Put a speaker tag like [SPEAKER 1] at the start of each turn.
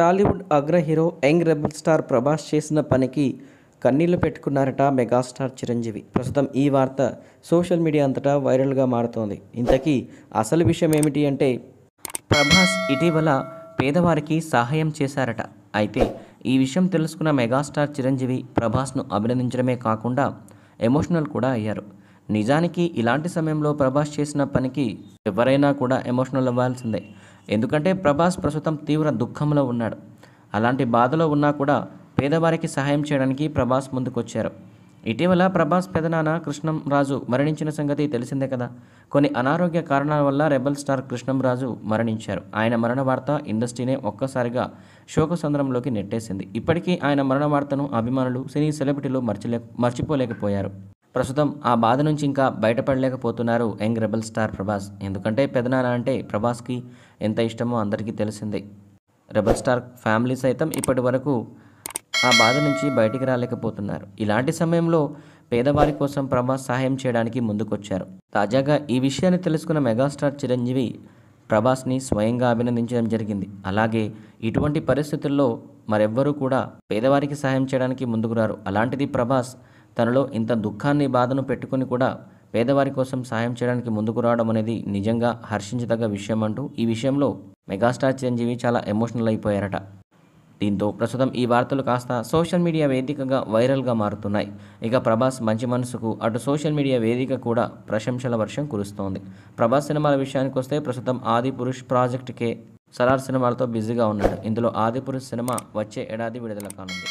[SPEAKER 1] టాలీవుడ్ అగ్ర hero young rebel star Prabhas చేసిన పనికి కన్నీళ్లు పెట్టుకున్నారట మెగాస్టార్ చిరంజీవి ప్రస్తుతం ఈ వార్త సోషల్
[SPEAKER 2] మీడియా అంతటా వైరల్గా మారుతోంది ఇంతకీ అసలు విషయం ఏమిటి అంటే ప్రభాస్ ఇటీవల పేదవారికి సహాయం చేశారట అయితే ఈ విషయం తెలుసుకున్న మెగాస్టార్ చిరంజీవి ప్రభాస్ను అభినందించడమే కాకుండా ఎమోషనల్ కూడా అయ్యారు నిజానికి ఇలాంటి సమయంలో ప్రభాస్ చేసిన పనికి ఎవరైనా కూడా ఎమోషనల్ అవ్వాల్సిందే ఎందుకంటే ప్రభాస్ ప్రస్తుతం తీవ్ర దుఃఖంలో ఉన్నాడు అలాంటి బాధలో ఉన్నా కూడా పేదవారికి సహాయం చేయడానికి ప్రభాస్ ముందుకొచ్చారు ఇటీవల ప్రభాస్ పెదనాన్న కృష్ణంరాజు మరణించిన సంగతి తెలిసిందే కదా కొన్ని అనారోగ్య కారణాల వల్ల రెబల్ స్టార్ కృష్ణంరాజు మరణించారు ఆయన మరణ వార్త ఇండస్ట్రీనే ఒక్కసారిగా శోకసంద్రంలోకి నెట్టేసింది ఇప్పటికీ ఆయన మరణ వార్తను అభిమానులు సినీ సెలబ్రిటీలు మర్చిలే మర్చిపోలేకపోయారు ప్రస్తుతం ఆ బాధ నుంచి ఇంకా బయటపడలేకపోతున్నారు యంగ్ రెబల్ స్టార్ ప్రభాస్ ఎందుకంటే పెదనాన్న అంటే ప్రభాస్కి ఎంత ఇష్టమో అందరికీ తెలిసిందే రెబల్ స్టార్ ఫ్యామిలీ సైతం ఇప్పటి వరకు ఆ బాధ నుంచి బయటికి రాలేకపోతున్నారు ఇలాంటి సమయంలో పేదవారి కోసం ప్రభాస్ సహాయం చేయడానికి ముందుకొచ్చారు తాజాగా ఈ విషయాన్ని తెలుసుకున్న మెగాస్టార్ చిరంజీవి ప్రభాస్ని స్వయంగా అభినందించడం జరిగింది అలాగే ఇటువంటి పరిస్థితుల్లో మరెవ్వరూ కూడా పేదవారికి సహాయం చేయడానికి ముందుకు రారు అలాంటిది ప్రభాస్ తనలో ఇంత దుఃఖాన్ని బాధను పెట్టుకుని కూడా పేదవారి కోసం సాయం చేయడానికి ముందుకు రావడం అనేది నిజంగా హర్షించదగ్గ విషయం అంటూ ఈ విషయంలో మెగాస్టార్ చిరంజీవి చాలా ఎమోషనల్ అయిపోయారట దీంతో ప్రస్తుతం ఈ వార్తలు కాస్త సోషల్ మీడియా వేదికగా వైరల్గా మారుతున్నాయి ఇక ప్రభాస్ మంచి మనసుకు అటు సోషల్ మీడియా వేదిక కూడా ప్రశంసల వర్షం కురుస్తోంది ప్రభాస్ సినిమాల విషయానికి వస్తే ప్రస్తుతం ఆది పురుష్ ప్రాజెక్ట్కే సలార్ సినిమాలతో బిజీగా ఉన్నాడు ఇందులో ఆది పురుష్ సినిమా వచ్చే ఏడాది విడుదల కానుంది